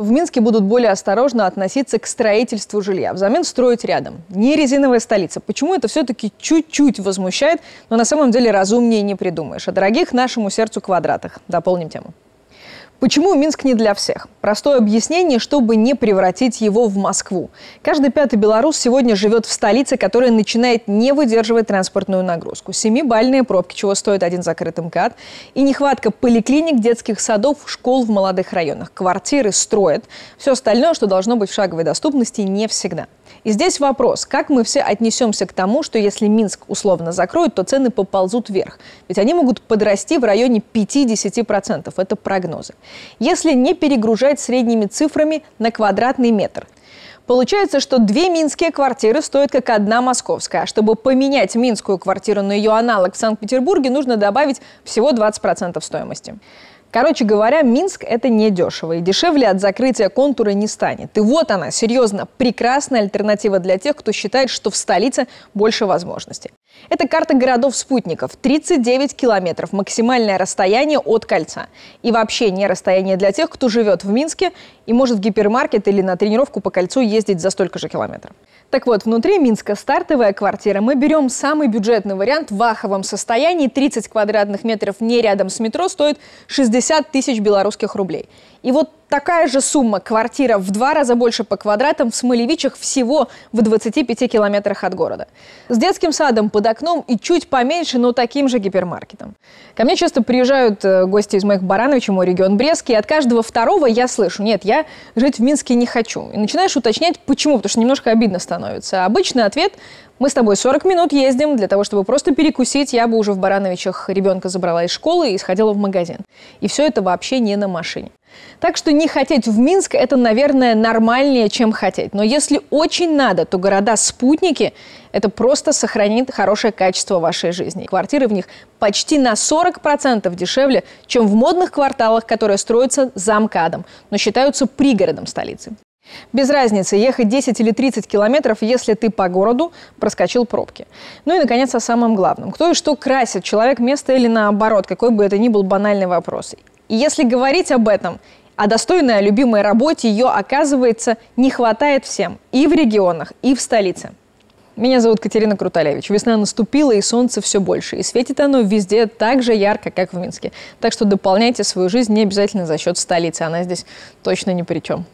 В Минске будут более осторожно относиться к строительству жилья. Взамен строить рядом. Не резиновая столица. Почему это все-таки чуть-чуть возмущает, но на самом деле разумнее не придумаешь. О дорогих нашему сердцу квадратах. Дополним тему. Почему Минск не для всех? Простое объяснение, чтобы не превратить его в Москву. Каждый пятый белорус сегодня живет в столице, которая начинает не выдерживать транспортную нагрузку. Семибальные пробки, чего стоит один закрытый МКАД, и нехватка поликлиник, детских садов, школ в молодых районах. Квартиры строят. Все остальное, что должно быть в шаговой доступности, не всегда. И здесь вопрос, как мы все отнесемся к тому, что если Минск условно закроют, то цены поползут вверх. Ведь они могут подрасти в районе 50%. Это прогнозы. Если не перегружать средними цифрами на квадратный метр. Получается, что две минские квартиры стоят как одна московская. Чтобы поменять минскую квартиру на ее аналог в Санкт-Петербурге, нужно добавить всего 20% стоимости. Короче говоря, Минск – это не дешево, и дешевле от закрытия контура не станет. И вот она, серьезно, прекрасная альтернатива для тех, кто считает, что в столице больше возможностей. Это карта городов-спутников. 39 километров – максимальное расстояние от кольца. И вообще не расстояние для тех, кто живет в Минске и может в гипермаркет или на тренировку по кольцу ездить за столько же километров. Так вот, внутри Минска стартовая квартира. Мы берем самый бюджетный вариант в аховом состоянии. 30 квадратных метров не рядом с метро стоит 60 тысяч белорусских рублей. И вот такая же сумма квартира в два раза больше по квадратам в Смолевичах всего в 25 километрах от города. С детским садом по под окном и чуть поменьше, но таким же гипермаркетом. Ко мне часто приезжают э, гости из моих Барановича, мой регион Брестский, и от каждого второго я слышу, нет, я жить в Минске не хочу. И начинаешь уточнять, почему, потому что немножко обидно становится. А обычный ответ мы с тобой 40 минут ездим для того, чтобы просто перекусить. Я бы уже в Барановичах ребенка забрала из школы и сходила в магазин. И все это вообще не на машине. Так что не хотеть в Минск – это, наверное, нормальнее, чем хотеть. Но если очень надо, то города-спутники – это просто сохранит хорошее качество вашей жизни. Квартиры в них почти на 40% дешевле, чем в модных кварталах, которые строятся за МКАДом, но считаются пригородом столицы. Без разницы, ехать 10 или 30 километров, если ты по городу проскочил пробки. Ну и, наконец, о самом главном. Кто и что красит, человек, место или наоборот, какой бы это ни был банальный вопрос. И если говорить об этом, а достойной о любимой работе ее, оказывается, не хватает всем. И в регионах, и в столице. Меня зовут Катерина Круталевич. Весна наступила, и солнце все больше. И светит оно везде так же ярко, как в Минске. Так что дополняйте свою жизнь не обязательно за счет столицы. Она здесь точно ни при чем.